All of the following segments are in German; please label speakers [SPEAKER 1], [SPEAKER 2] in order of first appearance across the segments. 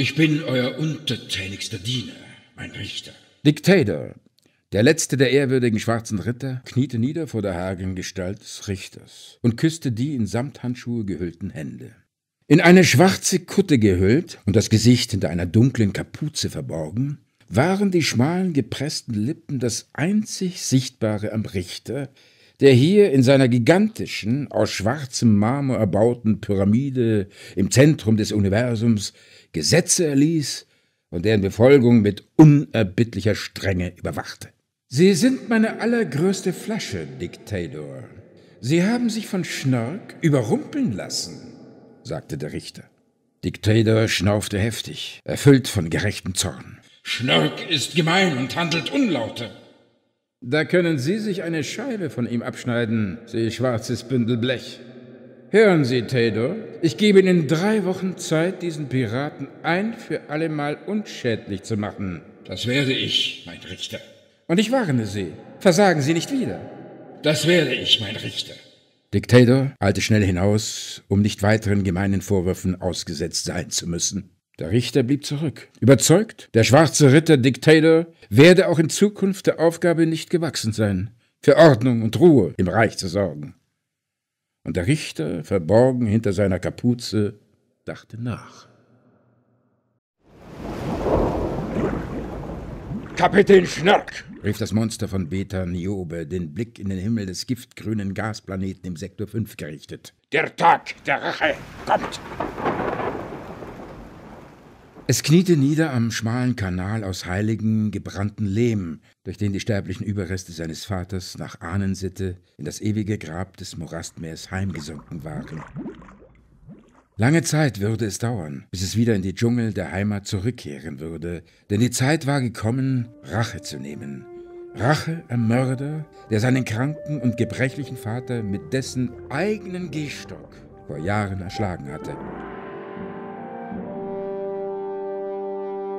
[SPEAKER 1] Ich bin euer untertänigster Diener, mein Richter. Diktator, der letzte der ehrwürdigen schwarzen Ritter, kniete nieder vor der hagen Gestalt des Richters und küsste die in Samthandschuhe gehüllten Hände. In eine schwarze Kutte gehüllt und das Gesicht hinter einer dunklen Kapuze verborgen, waren die schmalen, gepressten Lippen das einzig Sichtbare am Richter, der hier in seiner gigantischen, aus schwarzem Marmor erbauten Pyramide im Zentrum des Universums Gesetze erließ und deren Befolgung mit unerbittlicher Strenge überwachte. Sie sind meine allergrößte Flasche, Diktator. Sie haben sich von Schnork überrumpeln lassen, sagte der Richter. Diktator schnaufte heftig, erfüllt von gerechtem Zorn. Schnork ist gemein und handelt unlauter. Da können Sie sich eine Scheibe von ihm abschneiden, Sie schwarzes Bündel Blech. Hören Sie, Taylor, ich gebe Ihnen drei Wochen Zeit, diesen Piraten ein für allemal unschädlich zu machen. Das werde ich, mein Richter. Und ich warne Sie, versagen Sie nicht wieder. Das werde ich, mein Richter. Dick Taylor eilte schnell hinaus, um nicht weiteren gemeinen Vorwürfen ausgesetzt sein zu müssen. Der Richter blieb zurück, überzeugt, der schwarze Ritter Dick Taylor werde auch in Zukunft der Aufgabe nicht gewachsen sein, für Ordnung und Ruhe im Reich zu sorgen und der Richter, verborgen hinter seiner Kapuze, dachte nach. Kapitän Schnörk! rief das Monster von Beta Niobe, den Blick in den Himmel des giftgrünen Gasplaneten im Sektor 5 gerichtet. Der Tag der Rache kommt! Es kniete nieder am schmalen Kanal aus heiligen, gebrannten Lehm, durch den die sterblichen Überreste seines Vaters nach Ahnensitte in das ewige Grab des Morastmeers heimgesunken waren. Lange Zeit würde es dauern, bis es wieder in die Dschungel der Heimat zurückkehren würde, denn die Zeit war gekommen, Rache zu nehmen. Rache am Mörder, der seinen kranken und gebrechlichen Vater mit dessen eigenen Gehstock vor Jahren erschlagen hatte.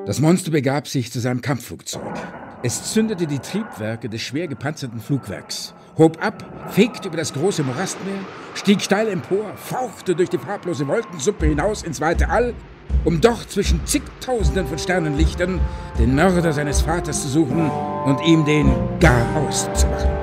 [SPEAKER 1] Das Monster begab sich zu seinem Kampfflugzeug. Es zündete die Triebwerke des schwer gepanzerten Flugwerks, hob ab, fegte über das große Morastmeer, stieg steil empor, fauchte durch die farblose Wolkensuppe hinaus ins weite All, um doch zwischen zigtausenden von Sternenlichtern den Mörder seines Vaters zu suchen und ihm den Garaus zu machen.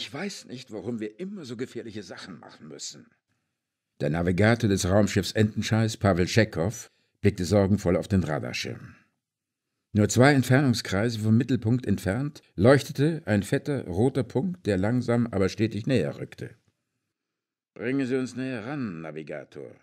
[SPEAKER 1] Ich weiß nicht, warum wir immer so gefährliche Sachen machen müssen. Der Navigator des Raumschiffs Entenscheiß, Pavel Tschekow, blickte sorgenvoll auf den Radarschirm. Nur zwei Entfernungskreise vom Mittelpunkt entfernt leuchtete ein fetter roter Punkt, der langsam aber stetig näher rückte. Bringen Sie uns näher ran, Navigator,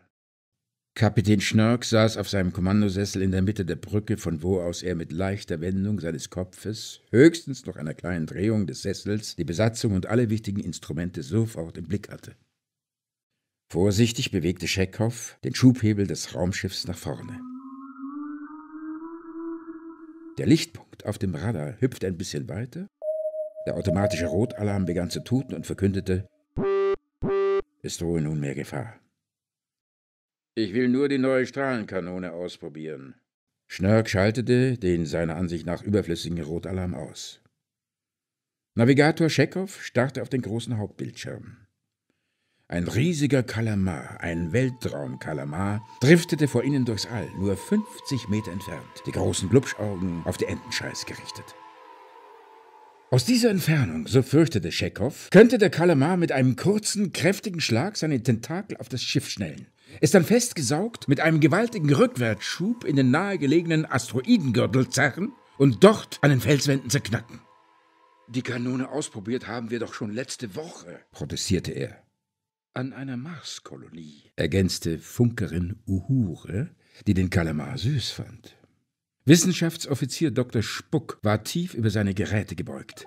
[SPEAKER 1] Kapitän Schnörk saß auf seinem Kommandosessel in der Mitte der Brücke, von wo aus er mit leichter Wendung seines Kopfes, höchstens noch einer kleinen Drehung des Sessels, die Besatzung und alle wichtigen Instrumente sofort im Blick hatte. Vorsichtig bewegte Scheckhoff den Schubhebel des Raumschiffs nach vorne. Der Lichtpunkt auf dem Radar hüpfte ein bisschen weiter. Der automatische Rotalarm begann zu tuten und verkündete, es drohe nunmehr Gefahr. Ich will nur die neue Strahlenkanone ausprobieren. Schnörk schaltete den seiner Ansicht nach überflüssigen Rotalarm aus. Navigator Schekow starrte auf den großen Hauptbildschirm. Ein riesiger Kalamar, ein Weltraumkalamar, driftete vor ihnen durchs All, nur 50 Meter entfernt, die großen Glubschaugen auf die Entenscheiß gerichtet. Aus dieser Entfernung, so fürchtete Schekow, könnte der Kalamar mit einem kurzen, kräftigen Schlag seine Tentakel auf das Schiff schnellen es dann festgesaugt, mit einem gewaltigen Rückwärtsschub in den nahegelegenen Asteroidengürtel zerren und dort an den Felswänden zerknacken. Die Kanone ausprobiert haben wir doch schon letzte Woche, protestierte er. An einer Marskolonie, ergänzte Funkerin Uhure, die den Kalamar süß fand. Wissenschaftsoffizier Dr. Spuck war tief über seine Geräte gebeugt.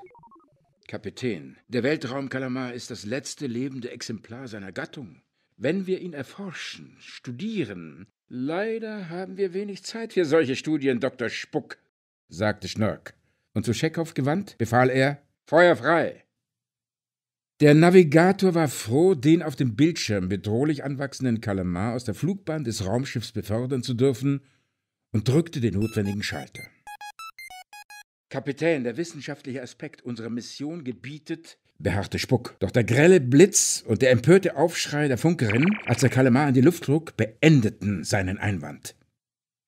[SPEAKER 1] Kapitän, der Weltraumkalamar ist das letzte lebende Exemplar seiner Gattung wenn wir ihn erforschen, studieren. Leider haben wir wenig Zeit für solche Studien, Dr. Spuck, sagte Schnörk. Und zu Schekow gewandt, befahl er: Feuer frei! Der Navigator war froh, den auf dem Bildschirm bedrohlich anwachsenden Kalamar aus der Flugbahn des Raumschiffs befördern zu dürfen und drückte den notwendigen Schalter. Kapitän, der wissenschaftliche Aspekt unserer Mission gebietet, beharrte Spuck. Doch der grelle Blitz und der empörte Aufschrei der Funkerin, als der Kalamar in die Luft trug, beendeten seinen Einwand.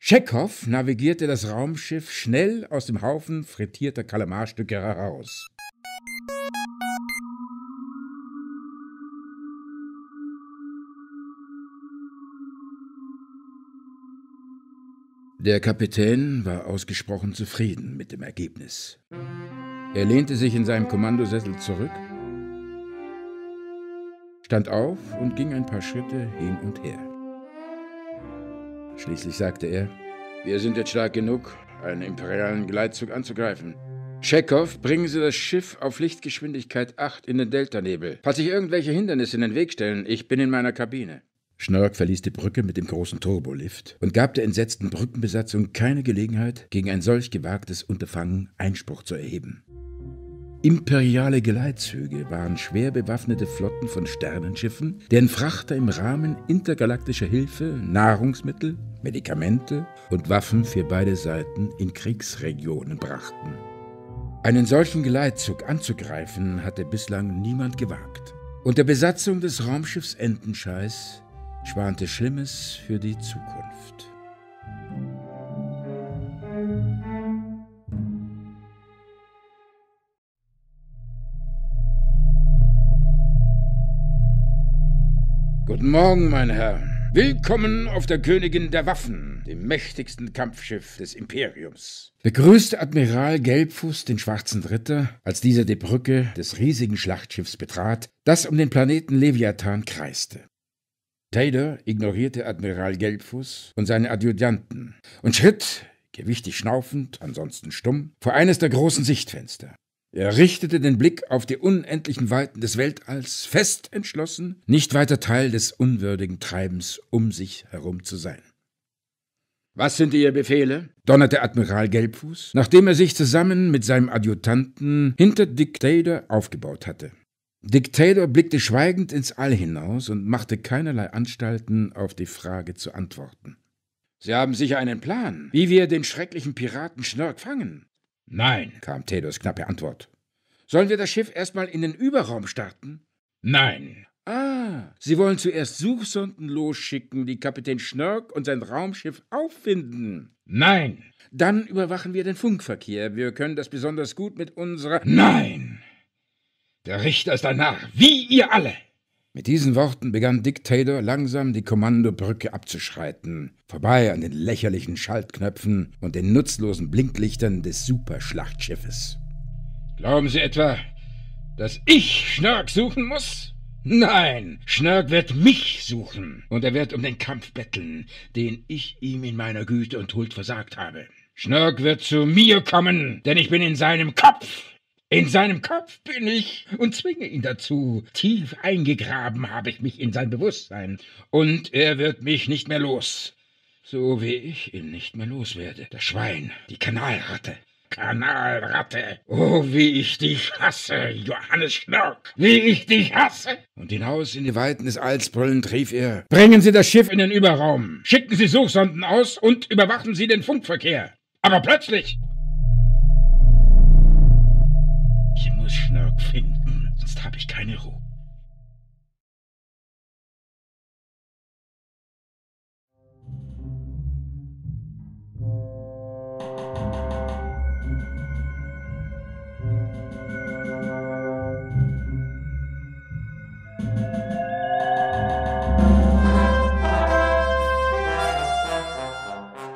[SPEAKER 1] Tschechow navigierte das Raumschiff schnell aus dem Haufen frittierter Kalamarstücke heraus. Der Kapitän war ausgesprochen zufrieden mit dem Ergebnis. Er lehnte sich in seinem Kommandosessel zurück, stand auf und ging ein paar Schritte hin und her. Schließlich sagte er, wir sind jetzt stark genug, einen imperialen Gleitzug anzugreifen. Tschekow, bringen Sie das Schiff auf Lichtgeschwindigkeit 8 in den Deltanebel. Falls sich irgendwelche Hindernisse in den Weg stellen, ich bin in meiner Kabine. Schnork verließ die Brücke mit dem großen Turbolift und gab der entsetzten Brückenbesatzung keine Gelegenheit, gegen ein solch gewagtes Unterfangen Einspruch zu erheben. Imperiale Geleitzüge waren schwer bewaffnete Flotten von Sternenschiffen, deren Frachter im Rahmen intergalaktischer Hilfe Nahrungsmittel, Medikamente und Waffen für beide Seiten in Kriegsregionen brachten. Einen solchen Geleitzug anzugreifen hatte bislang niemand gewagt. Unter Besatzung des Raumschiffs Entenscheiß schwante Schlimmes für die Zukunft. Guten Morgen, mein Herr. Willkommen auf der Königin der Waffen, dem mächtigsten Kampfschiff des Imperiums. Begrüßte Admiral Gelbfuß den schwarzen Ritter, als dieser die Brücke des riesigen Schlachtschiffs betrat, das um den Planeten Leviathan kreiste. Taylor ignorierte Admiral Gelbfuß und seine Adjutanten und schritt, gewichtig schnaufend, ansonsten stumm, vor eines der großen Sichtfenster. Er richtete den Blick auf die unendlichen Weiten des Weltalls, fest entschlossen, nicht weiter Teil des unwürdigen Treibens um sich herum zu sein. Was sind Ihre Befehle? donnerte Admiral Gelbfuß, nachdem er sich zusammen mit seinem Adjutanten hinter Dick Taylor aufgebaut hatte. Diktator blickte schweigend ins All hinaus und machte keinerlei Anstalten, auf die Frage zu antworten. Sie haben sicher einen Plan, wie wir den schrecklichen Piraten Schnörk fangen. Nein, kam Taylors knappe Antwort. Sollen wir das Schiff erstmal in den Überraum starten? Nein. Ah, Sie wollen zuerst Suchsonden losschicken, die Kapitän Schnörk und sein Raumschiff auffinden. Nein. Dann überwachen wir den Funkverkehr. Wir können das besonders gut mit unserer. Nein. Der Richter ist ein Narr, wie ihr alle! Mit diesen Worten begann Dick Taylor langsam die Kommandobrücke abzuschreiten, vorbei an den lächerlichen Schaltknöpfen und den nutzlosen Blinklichtern des Superschlachtschiffes. Glauben Sie etwa, dass ich Schnörk suchen muss? Nein, Schnörk wird mich suchen und er wird um den Kampf betteln, den ich ihm in meiner Güte und Huld versagt habe. Schnörk wird zu mir kommen, denn ich bin in seinem Kopf. In seinem Kopf bin ich und zwinge ihn dazu. Tief eingegraben habe ich mich in sein Bewusstsein. Und er wird mich nicht mehr los. So wie ich ihn nicht mehr los werde. Das Schwein, die Kanalratte. Kanalratte. Oh, wie ich dich hasse, Johannes Schnork. Wie ich dich hasse. Und hinaus in die Weiten des Alls brüllend rief er. Bringen Sie das Schiff in den Überraum. Schicken Sie Suchsonden aus und überwachen Sie den Funkverkehr. Aber plötzlich muss Schnörk finden, sonst habe ich keine Ruhe.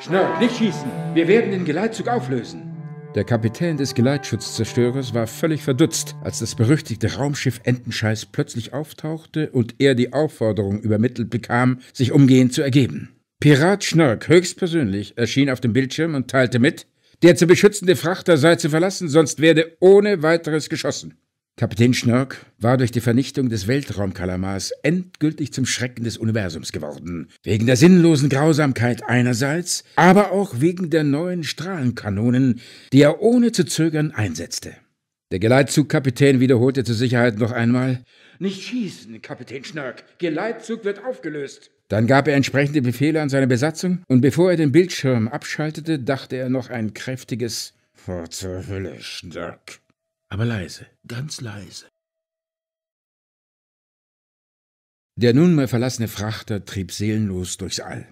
[SPEAKER 1] Schnörk, nicht schießen! Wir werden den Geleitzug auflösen. Der Kapitän des Geleitschutzzerstörers war völlig verdutzt, als das berüchtigte Raumschiff Entenscheiß plötzlich auftauchte und er die Aufforderung übermittelt bekam, sich umgehend zu ergeben. Pirat Schnörk höchstpersönlich erschien auf dem Bildschirm und teilte mit, der zu beschützende Frachter sei zu verlassen, sonst werde ohne weiteres geschossen. Kapitän Schnörk war durch die Vernichtung des Weltraumkalamars endgültig zum Schrecken des Universums geworden. Wegen der sinnlosen Grausamkeit einerseits, aber auch wegen der neuen Strahlenkanonen, die er ohne zu zögern einsetzte. Der Geleitzugkapitän wiederholte zur Sicherheit noch einmal: Nicht schießen, Kapitän Schnörk, Geleitzug wird aufgelöst. Dann gab er entsprechende Befehle an seine Besatzung und bevor er den Bildschirm abschaltete, dachte er noch ein kräftiges Vor zur Hölle, Schnörk aber leise, ganz leise. Der nunmehr verlassene Frachter trieb seelenlos durchs All.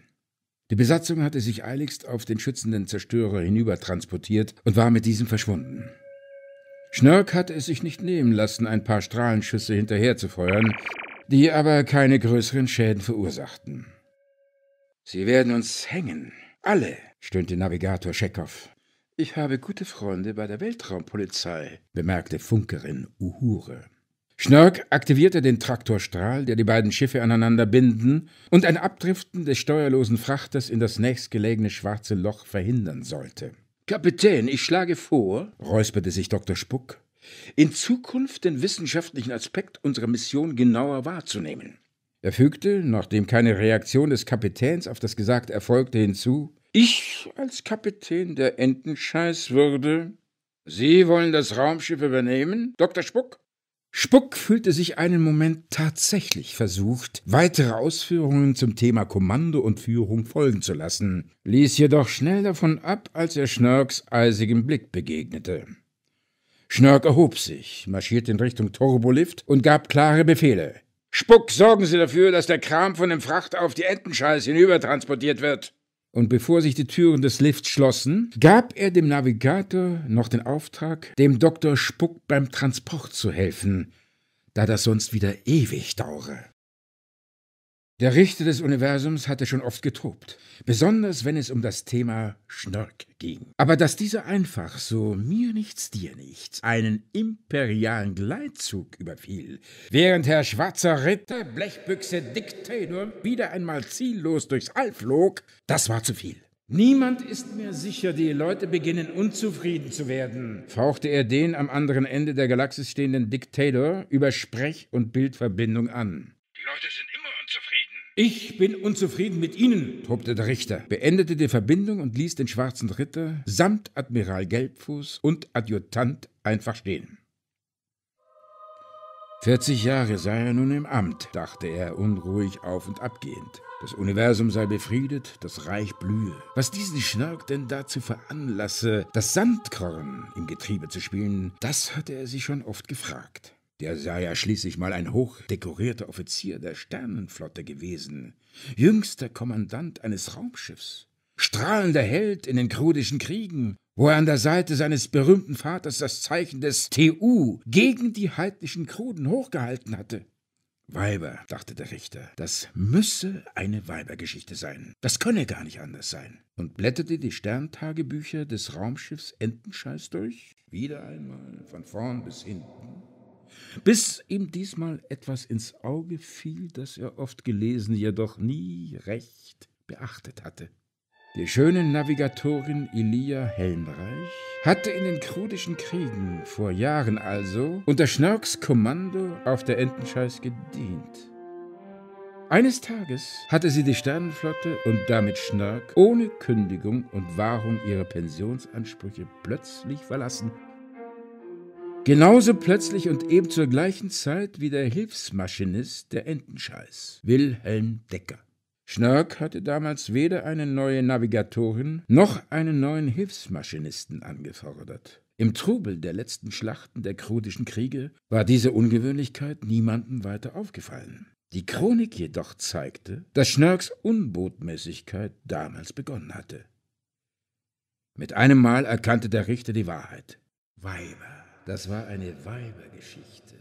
[SPEAKER 1] Die Besatzung hatte sich eiligst auf den schützenden Zerstörer hinübertransportiert und war mit diesem verschwunden. Schnörk hatte es sich nicht nehmen lassen, ein paar Strahlenschüsse hinterherzufeuern, die aber keine größeren Schäden verursachten. Sie werden uns hängen, alle, stöhnte Navigator Schekow. Ich habe gute Freunde bei der Weltraumpolizei, bemerkte Funkerin Uhure. Schnörk aktivierte den Traktorstrahl, der die beiden Schiffe aneinander binden und ein Abdriften des steuerlosen Frachters in das nächstgelegene schwarze Loch verhindern sollte. Kapitän, ich schlage vor, räusperte sich Dr. Spuck, in Zukunft den wissenschaftlichen Aspekt unserer Mission genauer wahrzunehmen. Er fügte, nachdem keine Reaktion des Kapitäns auf das Gesagte erfolgte, hinzu ich als Kapitän der Entenscheiß würde. Sie wollen das Raumschiff übernehmen, Dr. Spuck? Spuck fühlte sich einen Moment tatsächlich versucht, weitere Ausführungen zum Thema Kommando und Führung folgen zu lassen, ließ jedoch schnell davon ab, als er Schnörks eisigem Blick begegnete. Schnörk erhob sich, marschierte in Richtung Turbolift und gab klare Befehle. Spuck, sorgen Sie dafür, dass der Kram von dem Fracht auf die Entenscheiß hinüber transportiert wird und bevor sich die Türen des Lifts schlossen, gab er dem Navigator noch den Auftrag, dem Doktor Spuck beim Transport zu helfen, da das sonst wieder ewig dauere. Der Richter des Universums hatte schon oft getobt, besonders wenn es um das Thema Schnork ging. Aber dass dieser einfach so mir nichts, dir nichts einen imperialen Gleitzug überfiel, während Herr Schwarzer Ritter Blechbüchse Diktator wieder einmal ziellos durchs All flog, das war zu viel. Niemand ist mir sicher, die Leute beginnen unzufrieden zu werden, fauchte er den am anderen Ende der Galaxis stehenden Diktator über Sprech- und Bildverbindung an. Die Leute sind immer unzufrieden. Ich bin unzufrieden mit Ihnen, tobte der Richter, beendete die Verbindung und ließ den schwarzen Ritter samt Admiral Gelbfuß und Adjutant einfach stehen. 40 Jahre sei er nun im Amt, dachte er unruhig auf und abgehend. Das Universum sei befriedet, das Reich blühe. Was diesen Schnark denn dazu veranlasse, das Sandkorn im Getriebe zu spielen, das hatte er sich schon oft gefragt. Der sei ja schließlich mal ein hochdekorierter Offizier der Sternenflotte gewesen, jüngster Kommandant eines Raumschiffs, strahlender Held in den krudischen Kriegen, wo er an der Seite seines berühmten Vaters das Zeichen des TU gegen die heidnischen Kruden hochgehalten hatte. Weiber, dachte der Richter, das müsse eine Weibergeschichte sein. Das könne gar nicht anders sein. Und blätterte die Sterntagebücher des Raumschiffs Entenscheiß durch, wieder einmal von vorn bis hinten bis ihm diesmal etwas ins Auge fiel, das er oft gelesen, jedoch nie recht beachtet hatte. Die schöne Navigatorin Elia Helmreich hatte in den Krudischen Kriegen vor Jahren also unter Schnörks Kommando auf der Entenscheiß gedient. Eines Tages hatte sie die Sternenflotte und damit Schnörk ohne Kündigung und Wahrung ihrer Pensionsansprüche plötzlich verlassen Genauso plötzlich und eben zur gleichen Zeit wie der Hilfsmaschinist der Entenscheiß, Wilhelm Decker. Schnörk hatte damals weder eine neue Navigatorin noch einen neuen Hilfsmaschinisten angefordert. Im Trubel der letzten Schlachten der krudischen Kriege war diese Ungewöhnlichkeit niemandem weiter aufgefallen. Die Chronik jedoch zeigte, dass Schnörks Unbotmäßigkeit damals begonnen hatte. Mit einem Mal erkannte der Richter die Wahrheit. Weiber das war eine Weibergeschichte.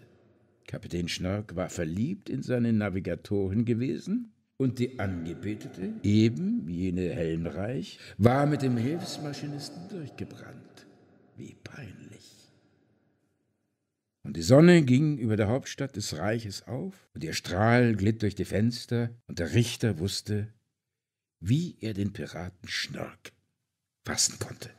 [SPEAKER 1] Kapitän Schnörk war verliebt in seine Navigatorin gewesen und die Angebetete, eben jene Helmreich, war mit dem Hilfsmaschinisten durchgebrannt. Wie peinlich. Und die Sonne ging über der Hauptstadt des Reiches auf, und ihr Strahl glitt durch die Fenster, und der Richter wusste, wie er den Piraten Schnörk fassen konnte.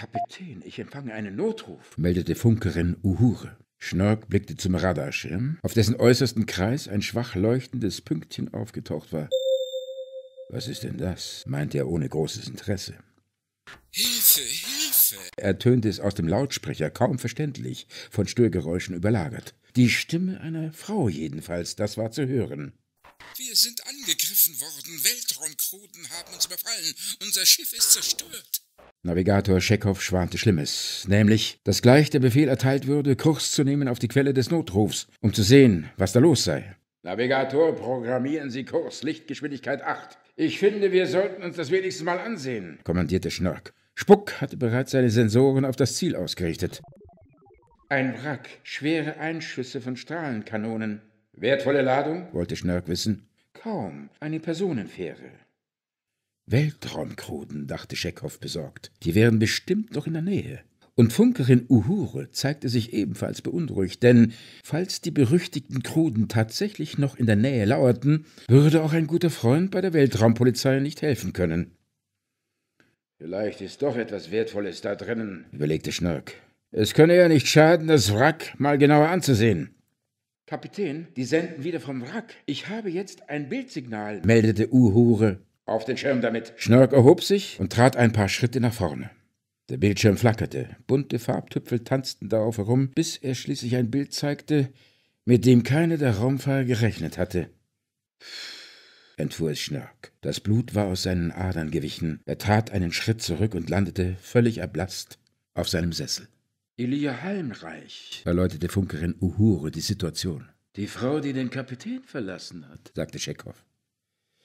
[SPEAKER 1] Kapitän, ich empfange einen Notruf, meldete Funkerin Uhure. Schnork blickte zum Radarschirm, auf dessen äußersten Kreis ein schwach leuchtendes Pünktchen aufgetaucht war. Was ist denn das? meinte er ohne großes Interesse. Hilfe, Hilfe! ertönte es aus dem Lautsprecher, kaum verständlich, von Störgeräuschen überlagert. Die Stimme einer Frau jedenfalls, das war zu hören. Wir sind angegriffen worden, Weltraumkruden haben uns überfallen, unser Schiff ist zerstört. Navigator Schekow schwante Schlimmes, nämlich, dass gleich der Befehl erteilt würde, Kurs zu nehmen auf die Quelle des Notrufs, um zu sehen, was da los sei. Navigator, programmieren Sie Kurs, Lichtgeschwindigkeit 8. Ich finde, wir sollten uns das wenigstens mal ansehen, kommandierte Schnörk. Spuck hatte bereits seine Sensoren auf das Ziel ausgerichtet. Ein Wrack, schwere Einschüsse von Strahlenkanonen. Wertvolle Ladung? wollte Schnörk wissen. Kaum, eine Personenfähre. Weltraumkruden, dachte Scheckhoff besorgt. Die wären bestimmt noch in der Nähe. Und Funkerin Uhure zeigte sich ebenfalls beunruhigt, denn falls die berüchtigten Kruden tatsächlich noch in der Nähe lauerten, würde auch ein guter Freund bei der Weltraumpolizei nicht helfen können. Vielleicht ist doch etwas Wertvolles da drinnen, überlegte Schnörk. Es könne ja nicht schaden, das Wrack mal genauer anzusehen. Kapitän, die senden wieder vom Wrack. Ich habe jetzt ein Bildsignal, meldete Uhure. Auf den Schirm damit. Schnörk erhob sich und trat ein paar Schritte nach vorne. Der Bildschirm flackerte, bunte Farbtüpfel tanzten darauf herum, bis er schließlich ein Bild zeigte, mit dem keiner der Raumfahrer gerechnet hatte. Entfuhr es Schnörk. Das Blut war aus seinen Adern gewichen. Er tat einen Schritt zurück und landete, völlig erblasst, auf seinem Sessel. Elia Halmreich, erläuterte Funkerin Uhure die Situation. Die Frau, die den Kapitän verlassen hat, sagte Schekow.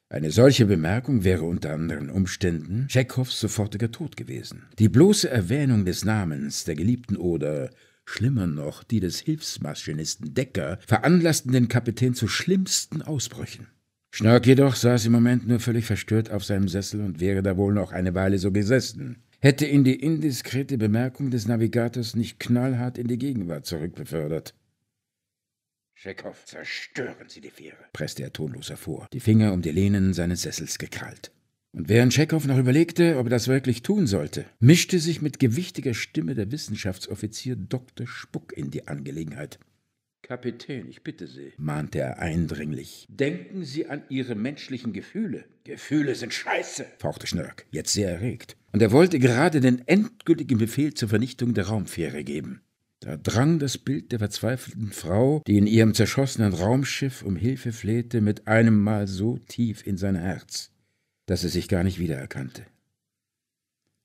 [SPEAKER 1] Eine solche Bemerkung wäre unter anderen Umständen Tschechows sofortiger Tod gewesen. Die bloße Erwähnung des Namens der Geliebten oder schlimmer noch die des Hilfsmaschinisten Decker veranlassten den Kapitän zu schlimmsten Ausbrüchen. Schnörk jedoch saß im Moment nur völlig verstört auf seinem Sessel und wäre da wohl noch eine Weile so gesessen, hätte ihn die indiskrete Bemerkung des Navigators nicht knallhart in die Gegenwart zurückbefördert. Tschekow, zerstören Sie die Fähre, presste er tonlos hervor, die Finger um die Lehnen seines Sessels gekrallt. Und während Tschekow noch überlegte, ob er das wirklich tun sollte, mischte sich mit gewichtiger Stimme der Wissenschaftsoffizier Dr. Spuck in die Angelegenheit. Kapitän, ich bitte Sie, mahnte er eindringlich, denken Sie an Ihre menschlichen Gefühle. Gefühle sind Scheiße, fauchte Schnörk, jetzt sehr erregt. Und er wollte gerade den endgültigen Befehl zur Vernichtung der Raumfähre geben. Da drang das Bild der verzweifelten Frau, die in ihrem zerschossenen Raumschiff um Hilfe flehte, mit einem Mal so tief in sein Herz, dass er sich gar nicht wiedererkannte.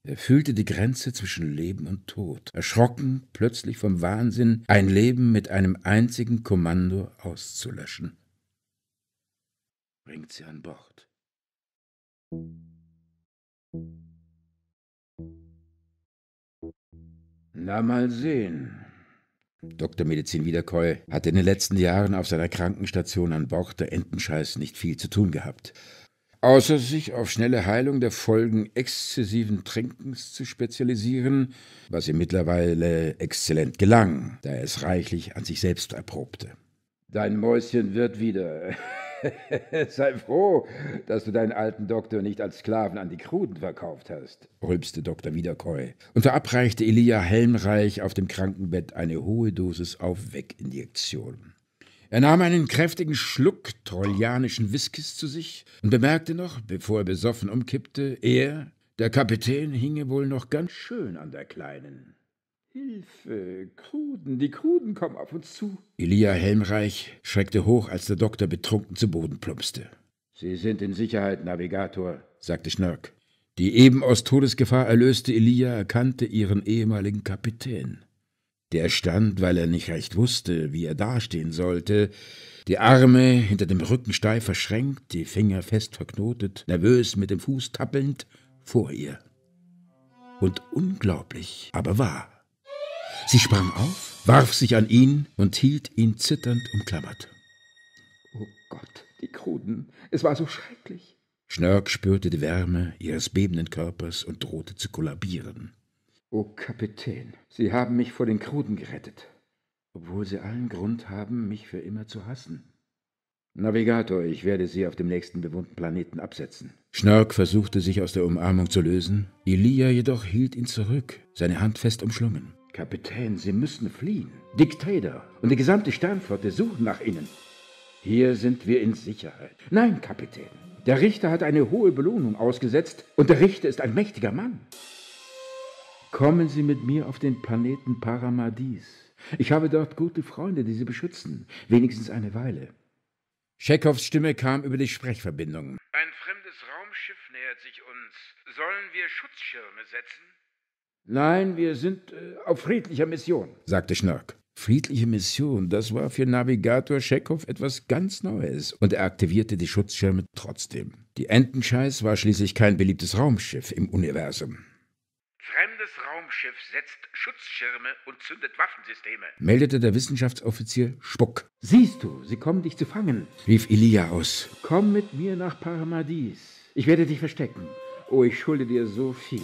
[SPEAKER 1] Er fühlte die Grenze zwischen Leben und Tod, erschrocken plötzlich vom Wahnsinn, ein Leben mit einem einzigen Kommando auszulöschen. Bringt sie an Bord. Na mal sehen, Dr. Medizin Wiederkäu hatte in den letzten Jahren auf seiner Krankenstation an Bord der Entenscheiß nicht viel zu tun gehabt. Außer sich auf schnelle Heilung der Folgen exzessiven Trinkens zu spezialisieren, was ihm mittlerweile exzellent gelang, da er es reichlich an sich selbst erprobte. Dein Mäuschen wird wieder. Sei froh, dass du deinen alten Doktor nicht als Sklaven an die Kruden verkauft hast, rülpste Dr. Wiederkäu und verabreichte Elia helmreich auf dem Krankenbett eine hohe Dosis Aufweginjektion. Er nahm einen kräftigen Schluck trojanischen Whiskys zu sich und bemerkte noch, bevor er besoffen umkippte, er, der Kapitän, hinge wohl noch ganz schön an der Kleinen. Hilfe, Kruden, die Kruden kommen auf uns zu. Elia Helmreich schreckte hoch, als der Doktor betrunken zu Boden plumpste. Sie sind in Sicherheit, Navigator, sagte Schnörk. Die eben aus Todesgefahr erlöste Elia erkannte ihren ehemaligen Kapitän. Der stand, weil er nicht recht wusste, wie er dastehen sollte, die Arme hinter dem Rücken steif verschränkt, die Finger fest verknotet, nervös mit dem Fuß tappelnd, vor ihr. Und unglaublich, aber wahr, Sie sprang auf, warf sich an ihn und hielt ihn zitternd umklammert. Oh Gott, die Kruden, es war so schrecklich. Schnörk spürte die Wärme ihres bebenden Körpers und drohte zu kollabieren. Oh Kapitän, Sie haben mich vor den Kruden gerettet, obwohl Sie allen Grund haben, mich für immer zu hassen. Navigator, ich werde Sie auf dem nächsten bewohnten Planeten absetzen. Schnörk versuchte sich aus der Umarmung zu lösen, Elia jedoch hielt ihn zurück, seine Hand fest umschlungen. Kapitän, Sie müssen fliehen. Diktator und die gesamte Sternflotte suchen nach Ihnen. Hier sind wir in Sicherheit. Nein, Kapitän. Der Richter hat eine hohe Belohnung ausgesetzt und der Richter ist ein mächtiger Mann. Kommen Sie mit mir auf den Planeten Paramadis. Ich habe dort gute Freunde, die Sie beschützen. Wenigstens eine Weile. Schekows Stimme kam über die Sprechverbindung. Ein fremdes Raumschiff nähert sich uns. Sollen wir Schutzschirme setzen? Nein, wir sind äh, auf friedlicher Mission, sagte Schnörk. Friedliche Mission, das war für Navigator Schekow etwas ganz Neues und er aktivierte die Schutzschirme trotzdem. Die Entenscheiß war schließlich kein beliebtes Raumschiff im Universum. Fremdes Raumschiff setzt Schutzschirme und zündet Waffensysteme, meldete der Wissenschaftsoffizier Spuck. Siehst du, sie kommen dich zu fangen, rief Ilia aus. Komm mit mir nach Paramadies. Ich werde dich verstecken. Oh, ich schulde dir so viel.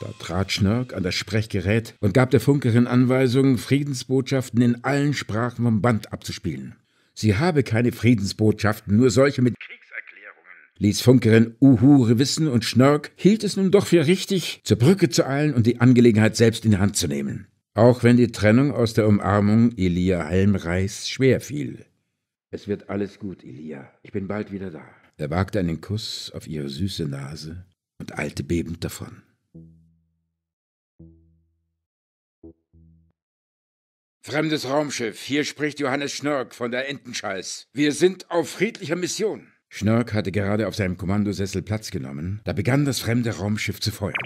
[SPEAKER 1] Da trat Schnörk an das Sprechgerät und gab der Funkerin Anweisungen, Friedensbotschaften in allen Sprachen vom Band abzuspielen. Sie habe keine Friedensbotschaften, nur solche mit Kriegserklärungen, ließ Funkerin Uhure wissen und Schnörk hielt es nun doch für richtig, zur Brücke zu eilen und die Angelegenheit selbst in die Hand zu nehmen. Auch wenn die Trennung aus der Umarmung Elia Halmreis schwer fiel. Es wird alles gut, Elia. Ich bin bald wieder da. Er wagte einen Kuss auf ihre süße Nase und eilte bebend davon. Fremdes Raumschiff, hier spricht Johannes Schnörk von der Entenscheiß. Wir sind auf friedlicher Mission. Schnörk hatte gerade auf seinem Kommandosessel Platz genommen, da begann das fremde Raumschiff zu feuern.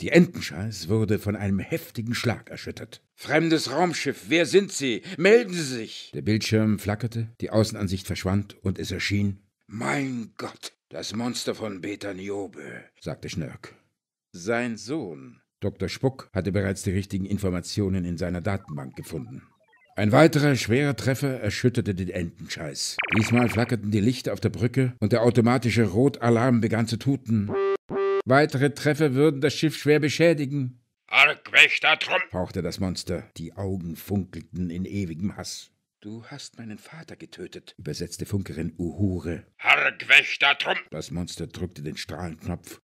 [SPEAKER 1] Die Entenscheiß wurde von einem heftigen Schlag erschüttert. Fremdes Raumschiff, wer sind Sie? Melden Sie sich! Der Bildschirm flackerte, die Außenansicht verschwand und es erschien. Mein Gott, das Monster von Beta Niobe, sagte Schnörk. Sein Sohn. Dr. Spuck hatte bereits die richtigen Informationen in seiner Datenbank gefunden. Ein weiterer schwerer Treffer erschütterte den Entenscheiß. Diesmal flackerten die Lichter auf der Brücke und der automatische Rotalarm begann zu tuten. Weitere Treffer würden das Schiff schwer beschädigen. Arg Trump, fauchte das Monster. Die Augen funkelten in ewigem Hass. Du hast meinen Vater getötet, übersetzte Funkerin Uhure. Harg Trump. Das Monster drückte den Strahlenknopf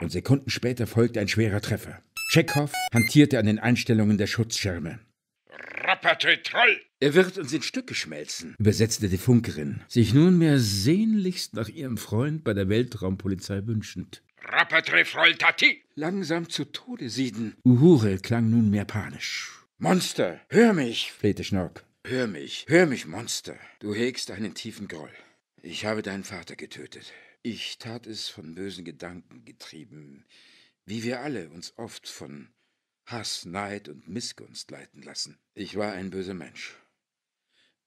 [SPEAKER 1] und Sekunden später folgte ein schwerer Treffer. Tschechow hantierte an den Einstellungen der Schutzschirme. Rapperte Troll! Er wird uns in Stücke schmelzen, übersetzte die Funkerin, sich nunmehr sehnlichst nach ihrem Freund bei der Weltraumpolizei wünschend. Rapperte Troll Tati! Langsam zu Tode sieden. Uhure klang nunmehr panisch. Monster, hör mich, flehte Schnork. Hör mich, hör mich, Monster. Du hegst einen tiefen Groll. Ich habe deinen Vater getötet. Ich tat es von bösen Gedanken getrieben, wie wir alle uns oft von Hass, Neid und Missgunst leiten lassen. Ich war ein böser Mensch.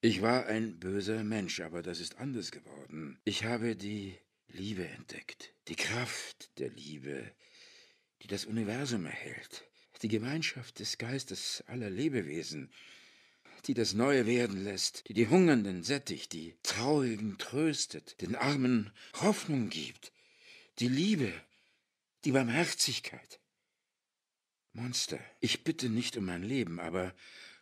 [SPEAKER 1] Ich war ein böser Mensch, aber das ist anders geworden. Ich habe die Liebe entdeckt, die Kraft der Liebe, die das Universum erhält, die Gemeinschaft des Geistes aller Lebewesen, die das Neue werden lässt, die die Hungernden sättigt, die Traurigen tröstet, den Armen Hoffnung gibt, die Liebe, die Barmherzigkeit. Monster, ich bitte nicht um mein Leben, aber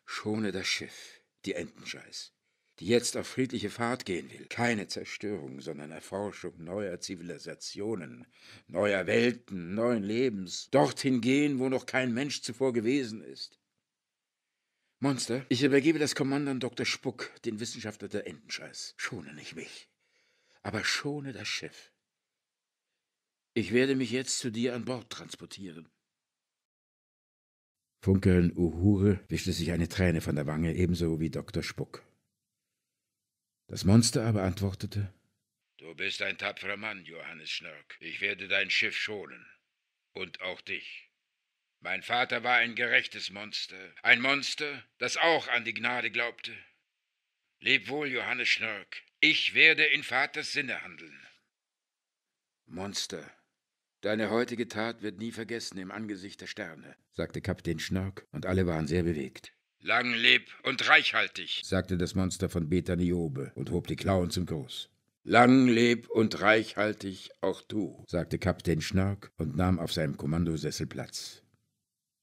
[SPEAKER 1] schone das Schiff, die Entenscheiß, die jetzt auf friedliche Fahrt gehen will. Keine Zerstörung, sondern Erforschung neuer Zivilisationen, neuer Welten, neuen Lebens, dorthin gehen, wo noch kein Mensch zuvor gewesen ist. Monster, ich übergebe das Kommando an Dr. Spuck, den Wissenschaftler der Entenscheiß. Schone nicht mich, aber schone das Schiff. Ich werde mich jetzt zu dir an Bord transportieren. Funkeln Uhure wischte sich eine Träne von der Wange, ebenso wie Dr. Spuck. Das Monster aber antwortete: Du bist ein tapferer Mann, Johannes Schnörk. Ich werde dein Schiff schonen. Und auch dich. Mein Vater war ein gerechtes Monster, ein Monster, das auch an die Gnade glaubte. Leb wohl, Johannes Schnörk, ich werde in Vaters Sinne handeln. Monster, deine heutige Tat wird nie vergessen im Angesicht der Sterne, sagte Kapitän Schnörk, und alle waren sehr bewegt. Lang leb und reichhaltig, sagte das Monster von Betaniobe und hob die Klauen zum Gruß. Lang leb und reichhaltig auch du, sagte Kapitän Schnörk und nahm auf seinem Kommandosessel Platz.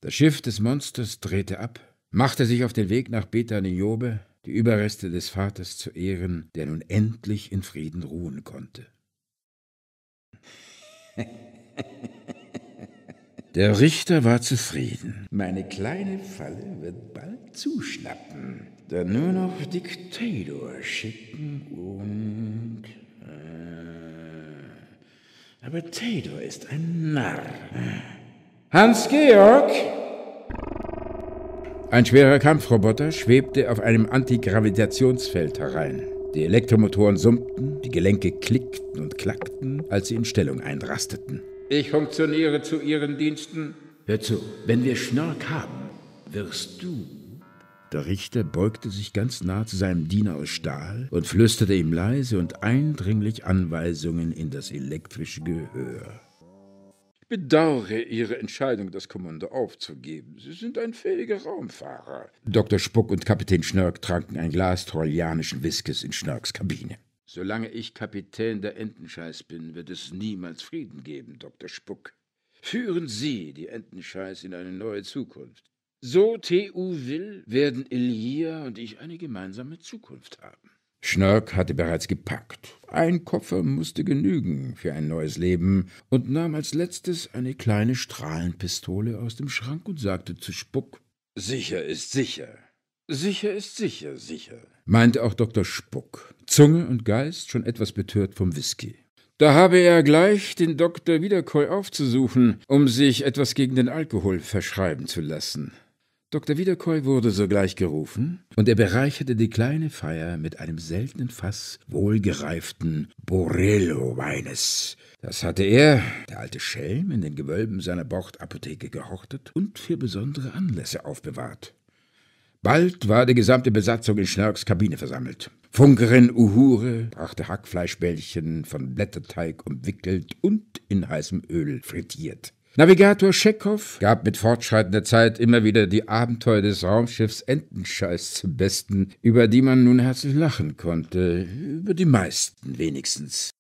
[SPEAKER 1] Das Schiff des Monsters drehte ab, machte sich auf den Weg nach Beta-Niobe, die Überreste des Vaters zu ehren, der nun endlich in Frieden ruhen konnte. Der Richter war zufrieden. Meine kleine Falle wird bald zuschnappen, dann nur noch Diktator schicken und... Äh, aber Taylor ist ein Narr. Hans-Georg! Ein schwerer Kampfroboter schwebte auf einem Antigravitationsfeld herein. Die Elektromotoren summten, die Gelenke klickten und klackten, als sie in Stellung einrasteten. Ich funktioniere zu Ihren Diensten. Hör zu, wenn wir Schnork haben, wirst du. Der Richter beugte sich ganz nah zu seinem Diener aus Stahl und flüsterte ihm leise und eindringlich Anweisungen in das elektrische Gehör. Ich bedauere Ihre Entscheidung, das Kommando aufzugeben. Sie sind ein fähiger Raumfahrer. Dr. Spuck und Kapitän Schnörk tranken ein Glas trojanischen Whiskys in Schnörks Kabine. Solange ich Kapitän der Entenscheiß bin, wird es niemals Frieden geben, Dr. Spuck. Führen Sie die Entenscheiß in eine neue Zukunft. So TU will, werden Elia und ich eine gemeinsame Zukunft haben. Schnörk hatte bereits gepackt. Ein Koffer musste genügen für ein neues Leben und nahm als letztes eine kleine Strahlenpistole aus dem Schrank und sagte zu Spuck: Sicher ist sicher. Sicher ist sicher, sicher, meinte auch Dr. Spuck, Zunge und Geist schon etwas betört vom Whisky. Da habe er gleich den Doktor Wiederkäu aufzusuchen, um sich etwas gegen den Alkohol verschreiben zu lassen. Dr. Wiederkäu wurde sogleich gerufen, und er bereicherte die kleine Feier mit einem seltenen Fass wohlgereiften Borello-Weines. Das hatte er, der alte Schelm, in den Gewölben seiner Bordapotheke gehortet und für besondere Anlässe aufbewahrt. Bald war die gesamte Besatzung in Schnörks Kabine versammelt. Funkerin Uhure brachte Hackfleischbällchen von Blätterteig umwickelt und in heißem Öl frittiert. Navigator Schekow gab mit fortschreitender Zeit immer wieder die Abenteuer des Raumschiffs Entenscheiß zum Besten, über die man nun herzlich lachen konnte, über die meisten wenigstens.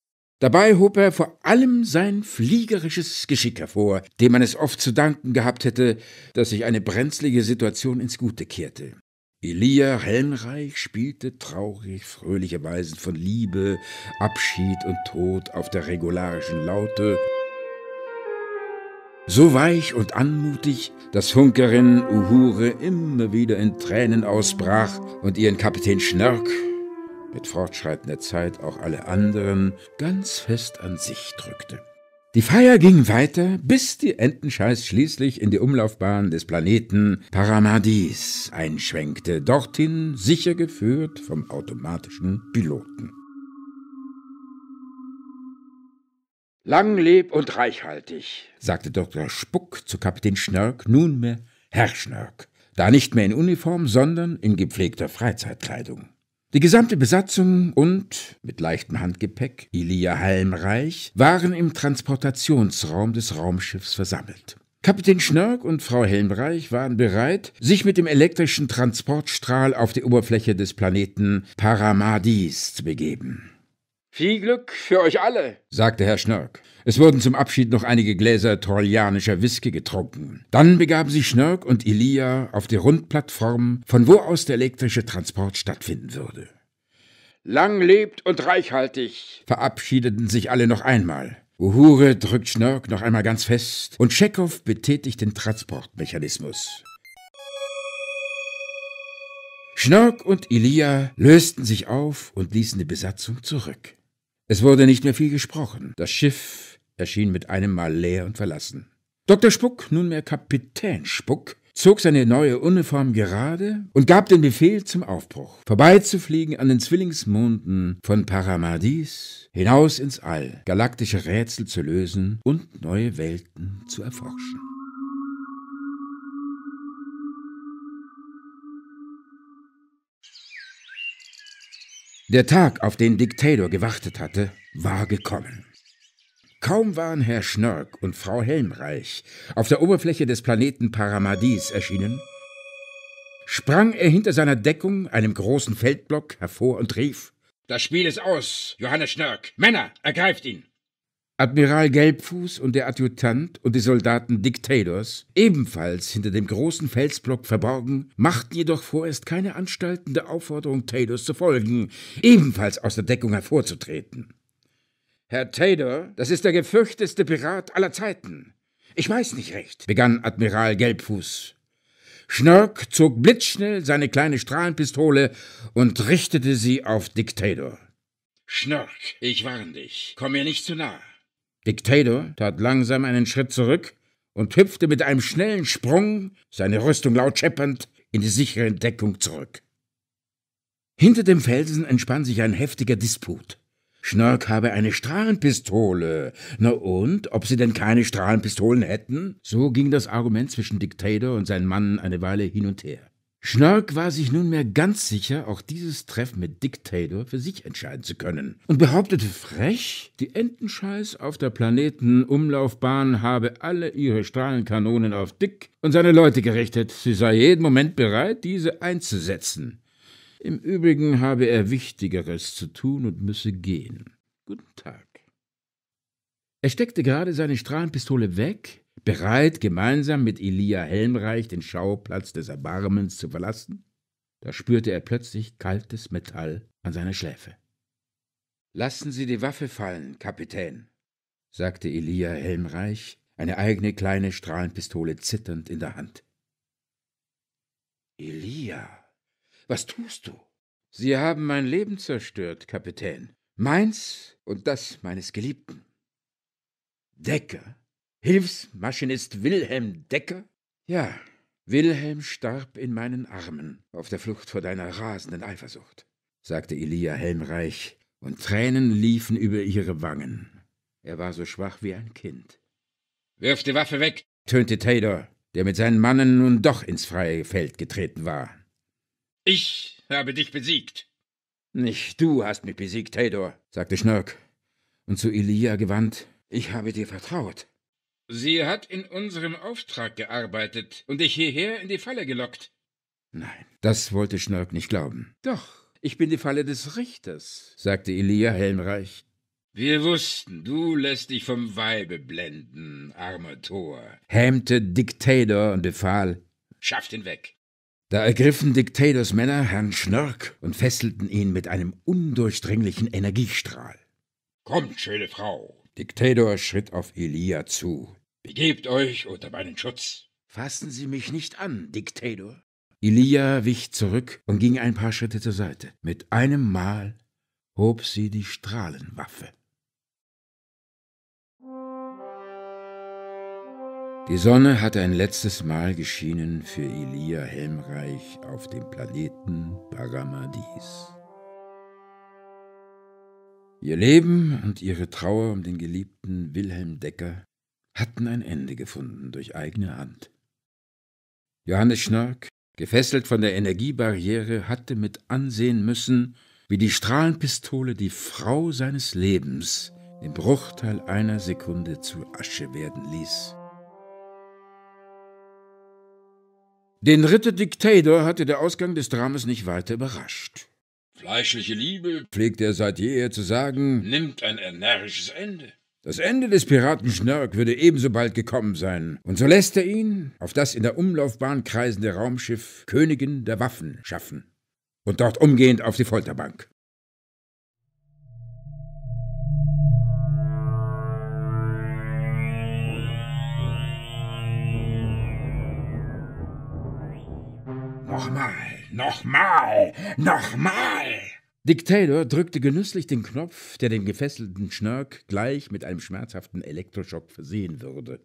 [SPEAKER 1] Dabei hob er vor allem sein fliegerisches Geschick hervor, dem man es oft zu danken gehabt hätte, dass sich eine brenzlige Situation ins Gute kehrte. Elia Hellenreich spielte traurig fröhliche Weisen von Liebe, Abschied und Tod auf der regularischen Laute so weich und anmutig, dass Hunkerin Uhure immer wieder in Tränen ausbrach und ihren Kapitän Schnörk, mit fortschreitender Zeit auch alle anderen, ganz fest an sich drückte. Die Feier ging weiter, bis die Entenscheiß schließlich in die Umlaufbahn des Planeten Paramadis einschwenkte, dorthin sicher geführt vom automatischen Piloten. Lang leb und reichhaltig, sagte Dr. Spuck zu Kapitän Schnörk, nunmehr Herr Schnörk. Da nicht mehr in Uniform, sondern in gepflegter Freizeitkleidung. Die gesamte Besatzung und, mit leichtem Handgepäck, Ilia Halmreich, waren im Transportationsraum des Raumschiffs versammelt. Kapitän Schnörk und Frau Helmreich waren bereit, sich mit dem elektrischen Transportstrahl auf die Oberfläche des Planeten Paramadis zu begeben. Viel Glück für euch alle, sagte Herr Schnörk. Es wurden zum Abschied noch einige Gläser trojanischer Whisky getrunken. Dann begaben sich Schnörk und Ilia auf die Rundplattform, von wo aus der elektrische Transport stattfinden würde. Lang lebt und reichhaltig, verabschiedeten sich alle noch einmal. Uhure drückt Schnörk noch einmal ganz fest und Tschekow betätigt den Transportmechanismus. Schnörk und Ilia lösten sich auf und ließen die Besatzung zurück. Es wurde nicht mehr viel gesprochen. Das Schiff erschien mit einem Mal leer und verlassen. Dr. Spuck, nunmehr Kapitän Spuck, zog seine neue Uniform gerade und gab den Befehl zum Aufbruch, vorbeizufliegen an den Zwillingsmonden von Paramadis, hinaus ins All, galaktische Rätsel zu lösen und neue Welten zu erforschen. Der Tag, auf den Diktator gewartet hatte, war gekommen. Kaum waren Herr Schnörk und Frau Helmreich auf der Oberfläche des Planeten Paramadies erschienen, sprang er hinter seiner Deckung, einem großen Feldblock, hervor und rief: Das Spiel ist aus, Johannes Schnörk. Männer, ergreift ihn! Admiral Gelbfuß und der Adjutant und die Soldaten Dick ebenfalls hinter dem großen Felsblock verborgen, machten jedoch vorerst keine Anstalten der Aufforderung Taylors zu folgen, ebenfalls aus der Deckung hervorzutreten. Herr Taylor, das ist der gefürchteste Pirat aller Zeiten. Ich weiß nicht recht, begann Admiral Gelbfuß. Schnörk zog blitzschnell seine kleine Strahlenpistole und richtete sie auf Dick Schnörk, ich warn dich, komm mir nicht zu nahe. Dictator tat langsam einen Schritt zurück und hüpfte mit einem schnellen Sprung, seine Rüstung laut scheppernd, in die sichere Entdeckung zurück. Hinter dem Felsen entspann sich ein heftiger Disput. Schnörk habe eine Strahlenpistole. Na und, ob sie denn keine Strahlenpistolen hätten? So ging das Argument zwischen Dictator und seinem Mann eine Weile hin und her. Schnörk war sich nunmehr ganz sicher, auch dieses Treffen mit Dick für sich entscheiden zu können und behauptete frech, die Entenscheiß auf der Planetenumlaufbahn habe alle ihre Strahlenkanonen auf Dick und seine Leute gerichtet, sie sei jeden Moment bereit, diese einzusetzen. Im Übrigen habe er Wichtigeres zu tun und müsse gehen. Guten Tag. Er steckte gerade seine Strahlenpistole weg, bereit, gemeinsam mit Elia Helmreich den Schauplatz des Erbarmens zu verlassen, da spürte er plötzlich kaltes Metall an seiner Schläfe. Lassen Sie die Waffe fallen, Kapitän, sagte Elia Helmreich, eine eigene kleine Strahlenpistole zitternd in der Hand. Elia, was tust du? Sie haben mein Leben zerstört, Kapitän. Meins und das meines Geliebten. Decker Hilfsmaschinist Wilhelm Decker? Ja, Wilhelm starb in meinen Armen, auf der Flucht vor deiner rasenden Eifersucht, sagte Elia Helmreich, und Tränen liefen über ihre Wangen. Er war so schwach wie ein Kind. Wirf die Waffe weg, tönte Taylor, der mit seinen Mannen nun doch ins freie Feld getreten war. Ich habe dich besiegt. Nicht du hast mich besiegt, Taylor, sagte Schnörk, und zu Elia gewandt. Ich habe dir vertraut. Sie hat in unserem Auftrag gearbeitet und dich hierher in die Falle gelockt. Nein, das wollte Schnörk nicht glauben. Doch, ich bin die Falle des Richters, sagte Elia Helmreich. Wir wussten, du lässt dich vom Weibe blenden, armer Tor, hämte Diktator und befahl, schafft ihn weg. Da ergriffen Diktators Männer Herrn Schnörk und fesselten ihn mit einem undurchdringlichen Energiestrahl. Kommt, schöne Frau, Diktator schritt auf Elia zu. Begebt euch unter meinen Schutz. Fassen Sie mich nicht an, Diktator. Elia wich zurück und ging ein paar Schritte zur Seite. Mit einem Mal hob sie die Strahlenwaffe. Die Sonne hatte ein letztes Mal geschienen für Elia Helmreich auf dem Planeten Paramadis. Ihr Leben und ihre Trauer um den geliebten Wilhelm Decker hatten ein Ende gefunden durch eigene Hand. Johannes Schnark, gefesselt von der Energiebarriere, hatte mit ansehen müssen, wie die Strahlenpistole die Frau seines Lebens im Bruchteil einer Sekunde zu Asche werden ließ. Den Ritter Dictator hatte der Ausgang des Dramas nicht weiter überrascht. Fleischliche Liebe, pflegt er seit jeher zu sagen, nimmt ein energisches Ende. Das Ende des Piraten Schnörk würde ebenso bald gekommen sein, und so lässt er ihn auf das in der Umlaufbahn kreisende Raumschiff Königin der Waffen schaffen und dort umgehend auf die Folterbank. Nochmal. Nochmal! Nochmal! Dick Taylor drückte genüsslich den Knopf, der den gefesselten Schnörk gleich mit einem schmerzhaften Elektroschock versehen würde.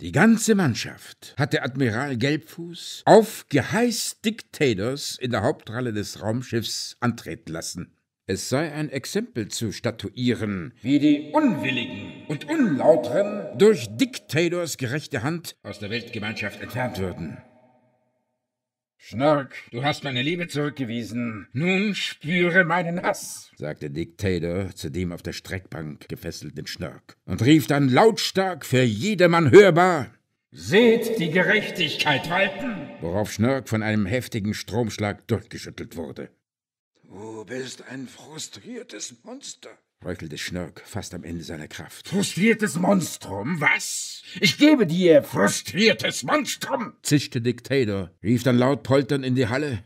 [SPEAKER 1] Die ganze Mannschaft hat der Admiral Gelbfuß auf Geheiß Dick Taylors in der Hauptrolle des Raumschiffs antreten lassen. Es sei ein Exempel zu statuieren, wie die Unwilligen und Unlauteren durch Dick Taylors gerechte Hand aus der Weltgemeinschaft entfernt würden. Schnork, du hast meine Liebe zurückgewiesen. Nun spüre meinen Hass, sagte Dick Taylor zu dem auf der Streckbank gefesselten Schnork und rief dann lautstark für jedermann hörbar: Seht die Gerechtigkeit walten! Worauf Schnork von einem heftigen Stromschlag durchgeschüttelt wurde. Du bist ein frustriertes Monster, räuchelte Schnörk fast am Ende seiner Kraft. Frustriertes Monstrum, was? Ich gebe dir frustriertes Monstrum! zischte Diktator, rief dann laut polternd in die Halle.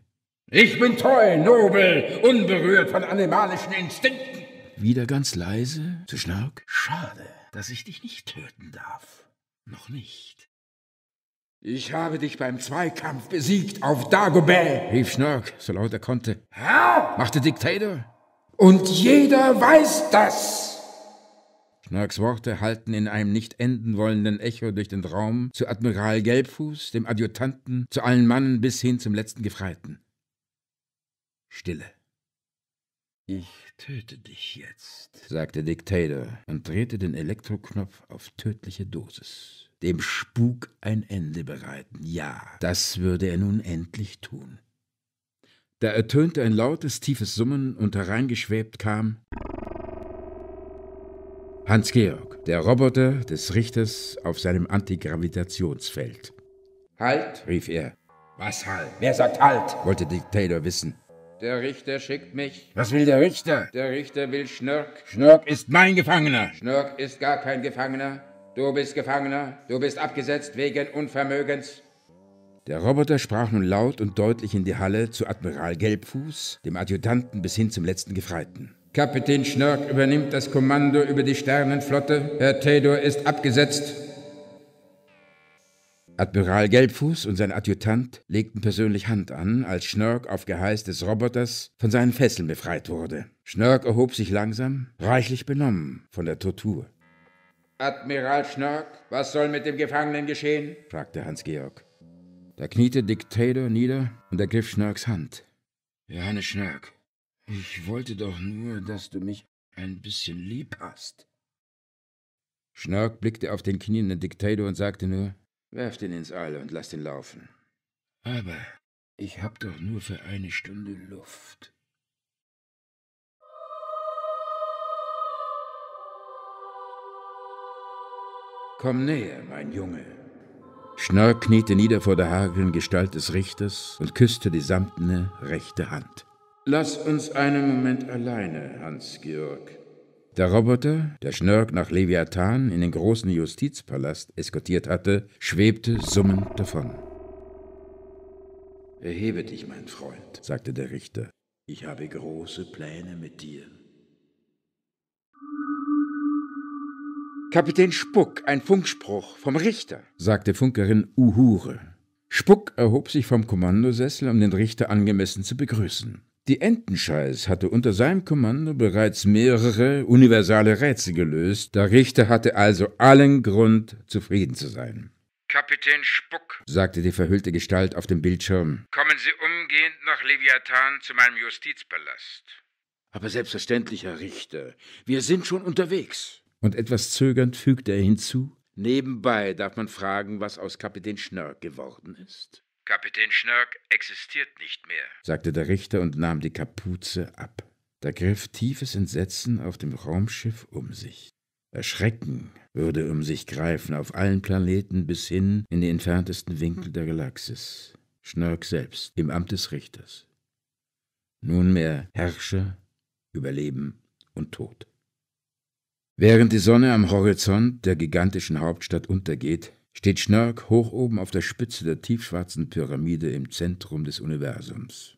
[SPEAKER 1] Ich bin treu, nobel, unberührt von animalischen Instinkten. Wieder ganz leise zu Schnörk. Schade, dass ich dich nicht töten darf. Noch nicht. Ich habe dich beim Zweikampf besiegt auf Dagobah, rief Schnörk, so laut er konnte. Herr! machte Diktator. Und jeder weiß das. Schnörks Worte hallten in einem nicht enden wollenden Echo durch den Raum zu Admiral Gelbfuß, dem Adjutanten, zu allen Mannen bis hin zum letzten Gefreiten. Stille. Ich töte dich jetzt, sagte Dictator und drehte den Elektroknopf auf tödliche Dosis. Dem Spuk ein Ende bereiten, ja, das würde er nun endlich tun. Da ertönte ein lautes, tiefes Summen und hereingeschwebt kam Hans-Georg, der Roboter des Richters auf seinem Antigravitationsfeld. Halt, rief er. Was halt? Wer sagt halt? wollte Dick Taylor wissen. Der Richter schickt mich. Was will der Richter? Der Richter will Schnörk. Schnörk ist mein Gefangener. Schnörk ist gar kein Gefangener. Du bist Gefangener. Du bist abgesetzt wegen Unvermögens. Der Roboter sprach nun laut und deutlich in die Halle zu Admiral Gelbfuß, dem Adjutanten bis hin zum letzten Gefreiten. Kapitän Schnörk übernimmt das Kommando über die Sternenflotte. Herr Tedor ist abgesetzt. Admiral Gelbfuß und sein Adjutant legten persönlich Hand an, als Schnörk auf Geheiß des Roboters von seinen Fesseln befreit wurde. Schnörk erhob sich langsam, reichlich benommen von der Tortur. Admiral Schnörk, was soll mit dem Gefangenen geschehen? fragte Hans-Georg. Da kniete Dick Taylor nieder und ergriff Schnörks Hand. Johannes Schnörk, ich wollte doch nur, dass du mich ein bisschen lieb hast. Schnörk blickte auf den knienden Dick Taylor und sagte nur, werf den ins All und lass den laufen. Aber ich hab doch nur für eine Stunde Luft. Komm näher, mein Junge, Schnorr kniete nieder vor der haarigen Gestalt des Richters und küsste die samtene rechte Hand. Lass uns einen Moment alleine, Hans-Georg. Der Roboter, der Schnörk nach Leviathan in den großen Justizpalast eskortiert hatte, schwebte summend davon. Erhebe dich, mein Freund, sagte der Richter. Ich habe große Pläne mit dir. Kapitän Spuck, ein Funkspruch vom Richter, sagte Funkerin Uhure. Spuck erhob sich vom Kommandosessel, um den Richter angemessen zu begrüßen. Die Entenscheiß hatte unter seinem Kommando bereits mehrere universale Rätsel gelöst, der Richter hatte also allen Grund, zufrieden zu sein. Kapitän Spuck, sagte die verhüllte Gestalt auf dem Bildschirm, kommen Sie umgehend nach Leviathan zu meinem Justizpalast. Aber selbstverständlich, Herr Richter, wir sind schon unterwegs. Und etwas zögernd fügte er hinzu: Nebenbei darf man fragen, was aus Kapitän Schnörk geworden ist. Kapitän Schnörk existiert nicht mehr, sagte der Richter und nahm die Kapuze ab. Da griff tiefes Entsetzen auf dem Raumschiff um sich. Erschrecken würde um sich greifen, auf allen Planeten bis hin in die entferntesten Winkel der Galaxis. Schnörk selbst im Amt des Richters. Nunmehr Herrscher über Leben und Tod. Während die Sonne am Horizont der gigantischen Hauptstadt untergeht, steht Schnörk hoch oben auf der Spitze der tiefschwarzen Pyramide im Zentrum des Universums.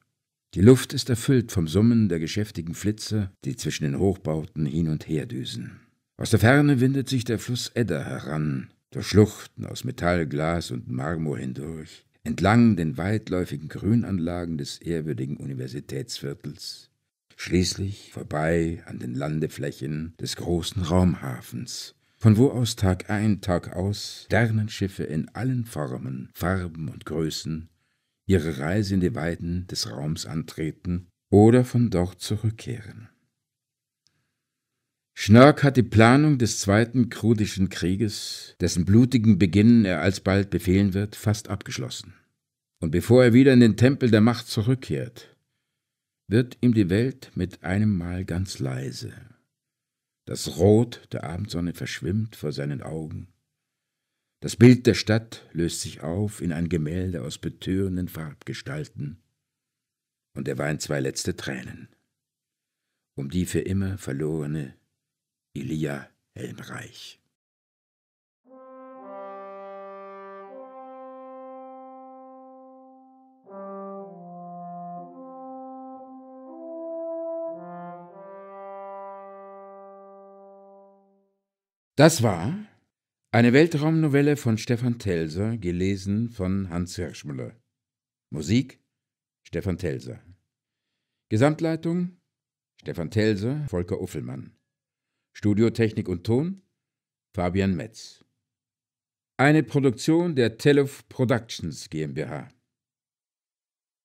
[SPEAKER 1] Die Luft ist erfüllt vom Summen der geschäftigen Flitzer, die zwischen den Hochbauten hin und her düsen. Aus der Ferne windet sich der Fluss Edda heran, durch Schluchten aus Metall, Glas und Marmor hindurch, entlang den weitläufigen Grünanlagen des ehrwürdigen Universitätsviertels, schließlich vorbei an den Landeflächen des großen Raumhafens, von wo aus Tag ein, Tag aus Sternenschiffe in allen Formen, Farben und Größen ihre Reise in die Weiden des Raums antreten oder von dort zurückkehren. Schnörk hat die Planung des Zweiten Krudischen Krieges, dessen blutigen Beginn er alsbald befehlen wird, fast abgeschlossen. Und bevor er wieder in den Tempel der Macht zurückkehrt, wird ihm die Welt mit einem Mal ganz leise. Das Rot der Abendsonne verschwimmt vor seinen Augen. Das Bild der Stadt löst sich auf in ein Gemälde aus betörenden Farbgestalten. Und er weint zwei letzte Tränen. Um die für immer verlorene Elia Helmreich. Das war eine Weltraumnovelle von Stefan Telser, gelesen von Hans Hirschmüller. Musik Stefan Telser. Gesamtleitung Stefan Telser, Volker Uffelmann. Studiotechnik und Ton Fabian Metz. Eine Produktion der Telef Productions GmbH.